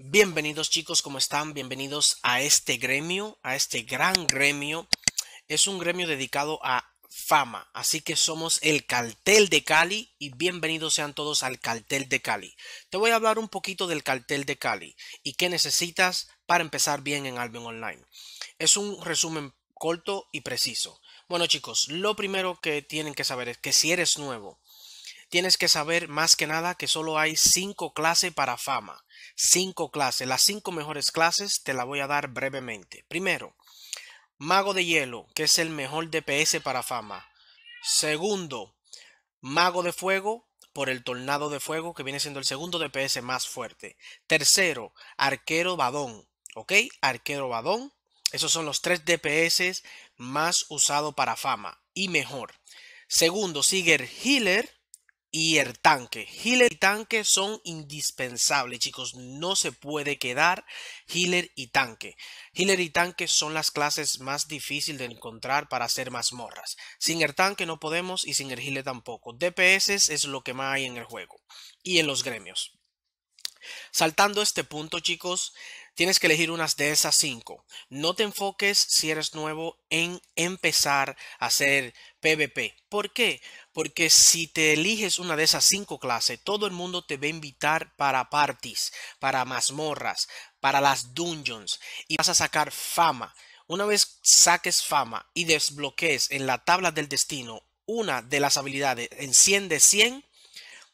Bienvenidos chicos, ¿cómo están? Bienvenidos a este gremio, a este gran gremio. Es un gremio dedicado a fama, así que somos el cartel de Cali y bienvenidos sean todos al cartel de Cali. Te voy a hablar un poquito del cartel de Cali y qué necesitas para empezar bien en Albion Online. Es un resumen corto y preciso. Bueno chicos, lo primero que tienen que saber es que si eres nuevo, tienes que saber más que nada que solo hay cinco clases para fama cinco clases. Las cinco mejores clases te la voy a dar brevemente. Primero, Mago de Hielo, que es el mejor DPS para fama. Segundo, Mago de Fuego, por el Tornado de Fuego, que viene siendo el segundo DPS más fuerte. Tercero, Arquero Badón. ¿Ok? Arquero Badón. Esos son los tres DPS más usados para fama y mejor. Segundo, sigue Healer, y el tanque. Healer y tanque son indispensables, chicos. No se puede quedar healer y tanque. Healer y tanque son las clases más difíciles de encontrar para hacer mazmorras. Sin el tanque no podemos y sin el healer tampoco. DPS es lo que más hay en el juego y en los gremios. Saltando este punto, chicos, tienes que elegir unas de esas cinco. No te enfoques si eres nuevo en empezar a hacer PvP. ¿Por qué? Porque si te eliges una de esas cinco clases, todo el mundo te va a invitar para parties, para mazmorras, para las dungeons y vas a sacar fama. Una vez saques fama y desbloquees en la tabla del destino una de las habilidades en 100 de 100,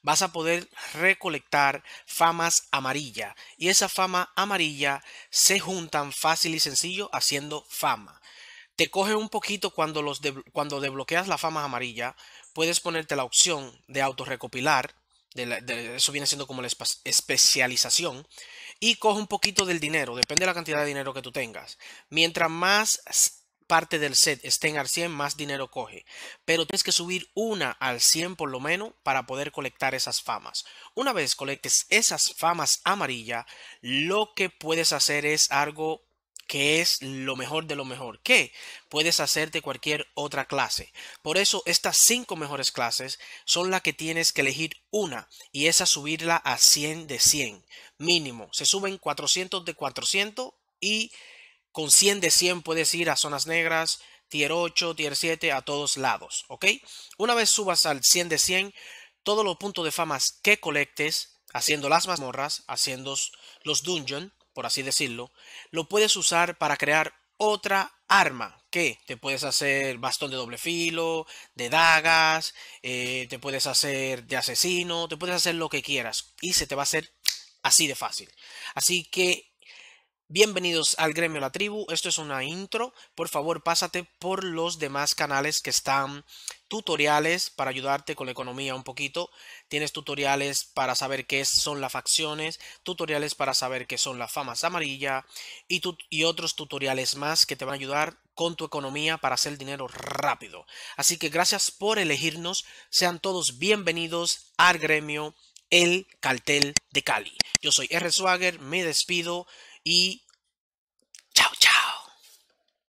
vas a poder recolectar famas amarilla. Y esa fama amarilla se juntan fácil y sencillo haciendo fama. Te coge un poquito cuando, los cuando desbloqueas la fama amarilla, puedes ponerte la opción de auto recopilar, de, eso viene siendo como la especialización, y coge un poquito del dinero, depende de la cantidad de dinero que tú tengas. Mientras más parte del set esté al 100, más dinero coge. Pero tienes que subir una al 100 por lo menos para poder colectar esas famas. Una vez colectes esas famas amarillas, lo que puedes hacer es algo que es lo mejor de lo mejor, que puedes hacerte cualquier otra clase. Por eso estas cinco mejores clases son las que tienes que elegir una y esa subirla a 100 de 100 mínimo. Se suben 400 de 400 y con 100 de 100 puedes ir a zonas negras, tier 8, tier 7, a todos lados, ¿ok? Una vez subas al 100 de 100, todos los puntos de famas que colectes haciendo las mazmorras, haciendo los dungeons, por así decirlo, lo puedes usar para crear otra arma que te puedes hacer bastón de doble filo, de dagas, eh, te puedes hacer de asesino, te puedes hacer lo que quieras y se te va a hacer así de fácil. Así que Bienvenidos al Gremio La Tribu, esto es una intro, por favor pásate por los demás canales que están tutoriales para ayudarte con la economía un poquito, tienes tutoriales para saber qué son las facciones, tutoriales para saber qué son las famas amarillas y, y otros tutoriales más que te van a ayudar con tu economía para hacer dinero rápido. Así que gracias por elegirnos, sean todos bienvenidos al Gremio El Cartel de Cali. Yo soy R. Swagger, me despido. E